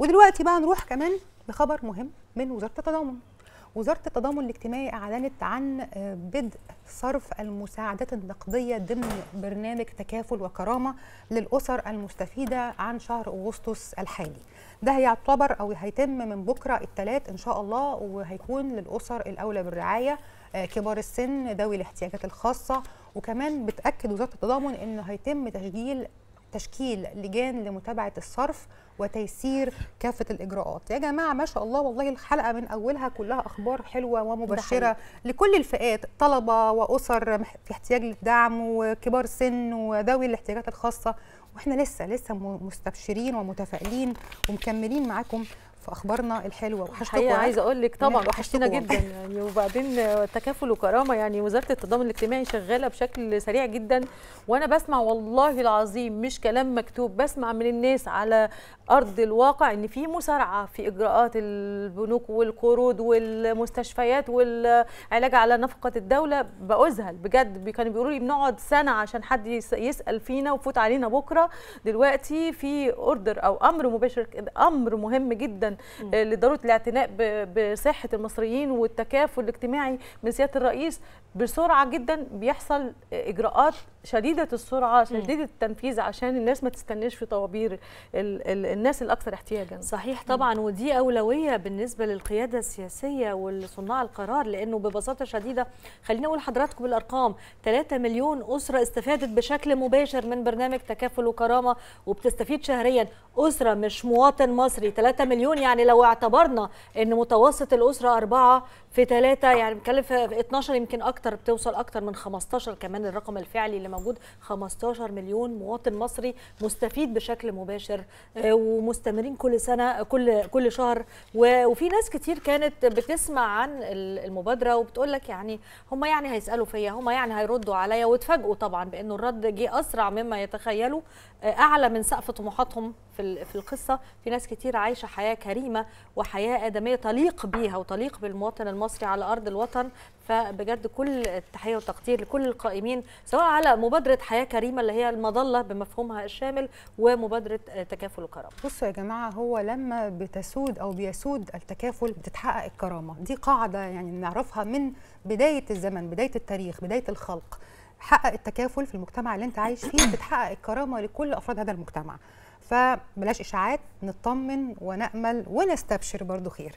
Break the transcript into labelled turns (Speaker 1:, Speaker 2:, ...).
Speaker 1: ودلوقتي بقى نروح كمان لخبر مهم من وزاره التضامن وزاره التضامن الاجتماعي اعلنت عن آه، بدء صرف المساعدات النقديه ضمن برنامج تكافل وكرامه للاسر المستفيده عن شهر اغسطس الحالي ده هيعتبر او هيتم من بكره الثلاث ان شاء الله وهيكون للاسر الاولى بالرعايه آه، كبار السن ذوي الاحتياجات الخاصه وكمان بتاكد وزاره التضامن انه هيتم تسجيل تشكيل لجان لمتابعه الصرف وتيسير كافه الاجراءات يا جماعه ما شاء الله والله الحلقه من اولها كلها اخبار حلوه ومبشره لكل الفئات طلبه واسر في احتياج للدعم وكبار سن وذوي الاحتياجات الخاصه واحنا لسه لسه مستبشرين ومتفائلين ومكملين معاكم في اخبارنا الحلوه وحشتكم عايزه اقول لك طبعا يعني وحشتنا جدا
Speaker 2: يعني وبعدين تكافل وكرامه يعني وزاره التضامن الاجتماعي شغاله بشكل سريع جدا وانا بسمع والله العظيم مش كلام مكتوب بسمع من الناس على ارض الواقع ان في مسارعه في اجراءات البنوك والقروض والمستشفيات والعلاج على نفقه الدوله بأذهل بجد كانوا بيقولوا لي بنقعد سنه عشان حد يسال فينا وفوت علينا بكره دلوقتي في اوردر او امر مباشر امر مهم جدا لضروره آه، الاعتناء بصحه المصريين والتكافل الاجتماعي من سياده الرئيس بسرعه جدا بيحصل اجراءات شديده السرعه شديده التنفيذ عشان الناس ما تستناش في طوابير الناس الاكثر احتياجا
Speaker 3: صحيح طبعا ودي اولويه بالنسبه للقياده السياسيه ولصناع القرار لانه ببساطه شديده خليني اقول لحضراتكم بالارقام 3 مليون اسره استفادت بشكل مباشر من برنامج تكافل وكرامه وبتستفيد شهريا اسره مش مواطن مصري 3 مليون يعني لو اعتبرنا ان متوسط الاسره اربعه في ثلاثه يعني بنتكلم في 12 يمكن اكتر بتوصل اكتر من 15 كمان الرقم الفعلي اللي موجود 15 مليون مواطن مصري مستفيد بشكل مباشر آه، ومستمرين كل سنه كل كل شهر وفي ناس كتير كانت بتسمع عن المبادره وبتقول لك يعني هم يعني هيسالوا فيا هم يعني هيردوا عليا واتفاجئوا طبعا بانه الرد جه اسرع مما يتخيلوا آه، اعلى من سقف طموحاتهم في القصه في ناس كتير عايشه حياه كريمه وحياه ادميه تليق بيها وتليق بالمواطن المصري على ارض الوطن فبجد كل التحيه والتقدير لكل القائمين سواء على مبادره حياه كريمه اللي هي المظله بمفهومها الشامل ومبادره تكافل الكرامه.
Speaker 1: بصوا يا جماعه هو لما بتسود او بيسود التكافل بتتحقق الكرامه، دي قاعده يعني نعرفها من بدايه الزمن، بدايه التاريخ، بدايه الخلق. حقق التكافل في المجتمع اللي انت عايش فيه بتحقق الكرامه لكل افراد هذا المجتمع فبلاش اشاعات نطمن ونامل ونستبشر برضو خير